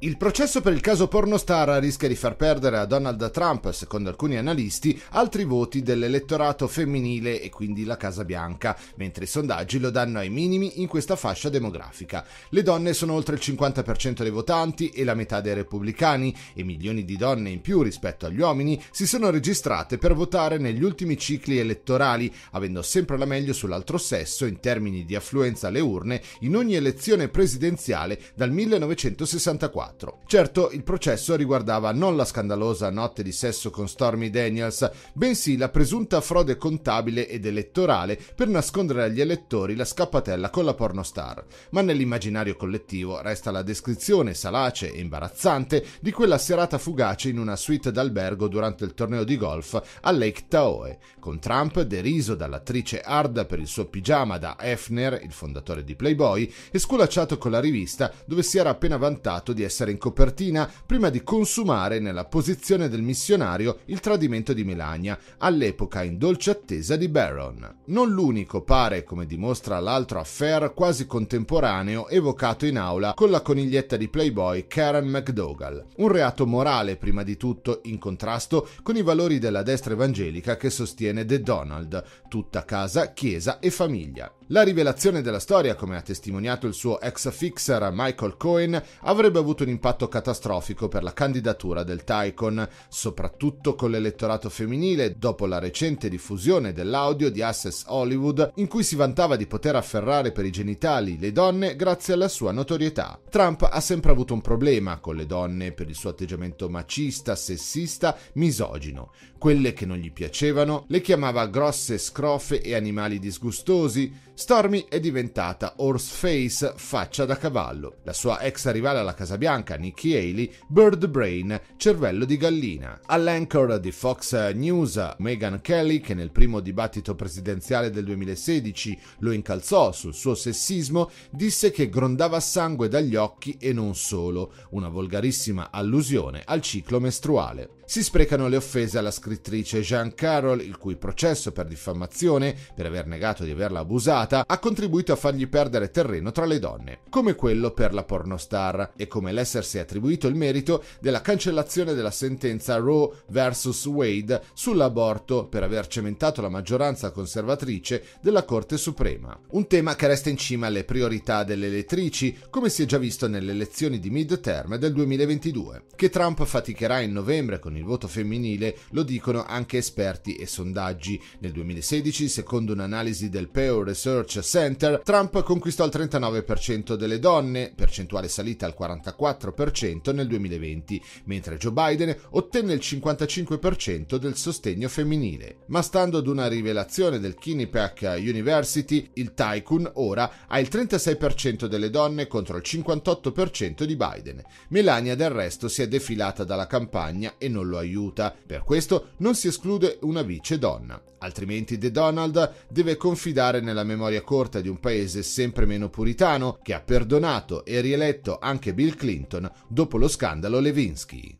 Il processo per il caso pornostar rischia di far perdere a Donald Trump, secondo alcuni analisti, altri voti dell'elettorato femminile e quindi la Casa Bianca, mentre i sondaggi lo danno ai minimi in questa fascia demografica. Le donne sono oltre il 50% dei votanti e la metà dei repubblicani, e milioni di donne in più rispetto agli uomini si sono registrate per votare negli ultimi cicli elettorali, avendo sempre la meglio sull'altro sesso in termini di affluenza alle urne in ogni elezione presidenziale dal 1964. 2004. Certo, il processo riguardava non la scandalosa notte di sesso con Stormy Daniels, bensì la presunta frode contabile ed elettorale per nascondere agli elettori la scappatella con la pornostar. Ma nell'immaginario collettivo resta la descrizione salace e imbarazzante di quella serata fugace in una suite d'albergo durante il torneo di golf a Lake Taoe, con Trump deriso dall'attrice Arda per il suo pigiama da Hefner, il fondatore di Playboy, e sculacciato con la rivista dove si era appena vantato di essere essere in copertina prima di consumare nella posizione del missionario il tradimento di Melania, all'epoca in dolce attesa di Baron. Non l'unico pare, come dimostra l'altro affair quasi contemporaneo evocato in aula con la coniglietta di Playboy Karen McDougall, un reato morale prima di tutto in contrasto con i valori della destra evangelica che sostiene The Donald, tutta casa, chiesa e famiglia. La rivelazione della storia, come ha testimoniato il suo ex fixer Michael Cohen, avrebbe avuto un impatto catastrofico per la candidatura del Tycoon, soprattutto con l'elettorato femminile dopo la recente diffusione dell'audio di Access Hollywood in cui si vantava di poter afferrare per i genitali le donne grazie alla sua notorietà. Trump ha sempre avuto un problema con le donne per il suo atteggiamento macista, sessista, misogino. Quelle che non gli piacevano le chiamava grosse scrofe e animali disgustosi, Stormy è diventata Horseface faccia da cavallo. La sua ex rivale alla Casa Bianca, Nikki Haley, Bird Brain, cervello di gallina. All'anchor di Fox News, Meghan Kelly, che nel primo dibattito presidenziale del 2016 lo incalzò sul suo sessismo, disse che grondava sangue dagli occhi e non solo, una volgarissima allusione al ciclo mestruale si sprecano le offese alla scrittrice Jean Carroll, il cui processo per diffamazione, per aver negato di averla abusata, ha contribuito a fargli perdere terreno tra le donne, come quello per la pornostar, e come l'essersi attribuito il merito della cancellazione della sentenza Roe vs. Wade sull'aborto per aver cementato la maggioranza conservatrice della Corte Suprema. Un tema che resta in cima alle priorità delle elettrici, come si è già visto nelle elezioni di mid midterm del 2022, che Trump faticherà in novembre con il voto femminile lo dicono anche esperti e sondaggi. Nel 2016, secondo un'analisi del Pew Research Center, Trump conquistò il 39% delle donne, percentuale salita al 44% nel 2020, mentre Joe Biden ottenne il 55% del sostegno femminile. Ma stando ad una rivelazione del Kinnipeck University, il tycoon ora ha il 36% delle donne contro il 58% di Biden. Melania del resto si è defilata dalla campagna e non non lo aiuta. Per questo non si esclude una vice donna. Altrimenti The Donald deve confidare nella memoria corta di un paese sempre meno puritano che ha perdonato e rieletto anche Bill Clinton dopo lo scandalo Levinsky.